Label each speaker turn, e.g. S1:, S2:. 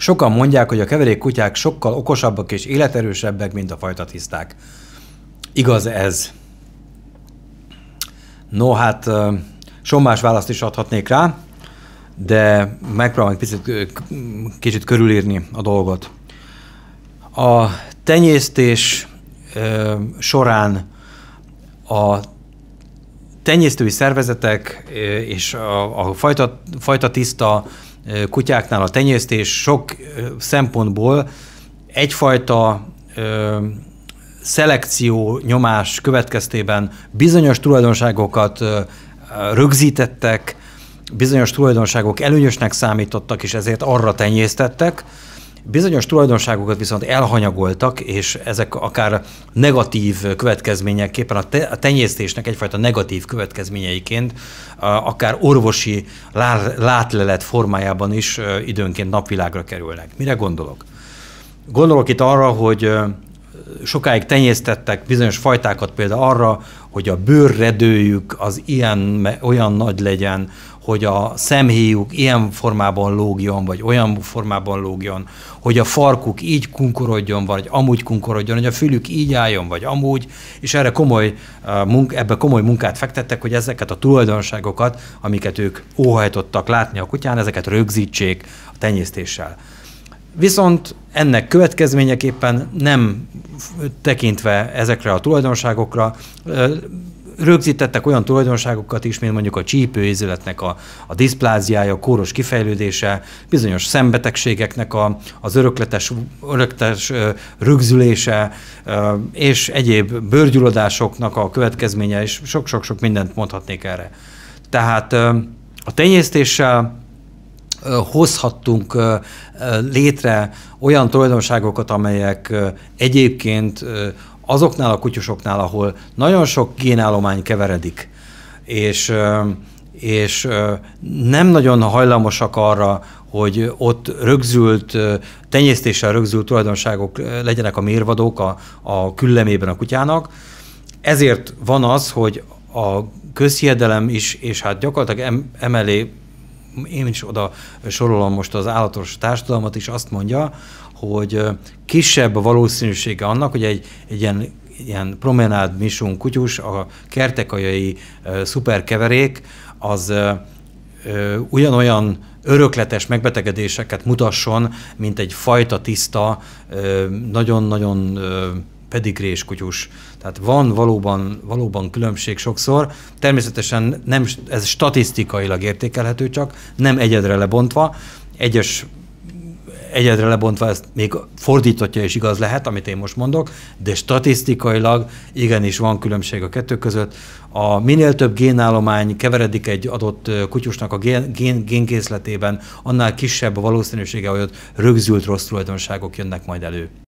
S1: Sokan mondják, hogy a keverék kutyák sokkal okosabbak és életerősebbek, mint a fajta tiszták. Igaz ez. No, hát sommás választ is adhatnék rá, de megpróbálom egy picit, kicsit körülírni a dolgot. A tenyésztés során a tenyésztői szervezetek és a, a fajta, fajta tiszta kutyáknál a tenyésztés sok szempontból egyfajta szelekció nyomás következtében bizonyos tulajdonságokat rögzítettek, bizonyos tulajdonságok előnyösnek számítottak, és ezért arra tenyésztettek, Bizonyos tulajdonságokat viszont elhanyagoltak, és ezek akár negatív következményeképpen a tenyésztésnek egyfajta negatív következményeiként, akár orvosi látlelet formájában is időnként napvilágra kerülnek. Mire gondolok? Gondolok itt arra, hogy sokáig tenyésztettek bizonyos fajtákat például arra, hogy a bőrredőjük az ilyen, olyan nagy legyen, hogy a szemhéjuk ilyen formában lógjon, vagy olyan formában lógjon, hogy a farkuk így kunkorodjon, vagy amúgy kunkorodjon, hogy a fülük így álljon, vagy amúgy, és erre komoly, eh, ebbe komoly munkát fektettek, hogy ezeket a tulajdonságokat, amiket ők óhajtottak látni a kutyán, ezeket rögzítsék a tenyésztéssel. Viszont ennek következményeképpen nem tekintve ezekre a tulajdonságokra, rögzítettek olyan tulajdonságokat is, mint mondjuk a csípőizületnek a, a diszpláziája, a kóros kifejlődése, bizonyos szembetegségeknek a, az örökletes, örökletes rögzülése, és egyéb bőrgyulladásoknak a következménye, és sok-sok-sok mindent mondhatnék erre. Tehát a tenyésztéssel hozhattunk létre olyan tulajdonságokat, amelyek egyébként azoknál a kutyusoknál, ahol nagyon sok génállomány keveredik, és, és nem nagyon hajlamosak arra, hogy ott rögzült, tenyésztéssel rögzült tulajdonságok legyenek a mérvadók a, a küllemében a kutyának. Ezért van az, hogy a közhiedelem is, és hát gyakorlatilag emelé én is oda sorolom most az állatos társadalmat is, azt mondja, hogy kisebb a valószínűsége annak, hogy egy, egy ilyen ilyen promenád misunk kutyus, a kertekajai e, szuperkeverék, az e, e, ugyanolyan örökletes megbetegedéseket mutasson, mint egy fajta tiszta, nagyon-nagyon pedigrés kutyus. Tehát van valóban, valóban különbség sokszor. Természetesen nem, ez statisztikailag értékelhető csak, nem egyedre lebontva. Egyes egyedre lebontva ez még fordítottja is igaz lehet, amit én most mondok, de statisztikailag igenis van különbség a kettő között. A minél több génállomány keveredik egy adott kutyusnak a gén, gén, génkészletében, annál kisebb a valószínűsége, hogy ott rögzült rossz tulajdonságok jönnek majd elő.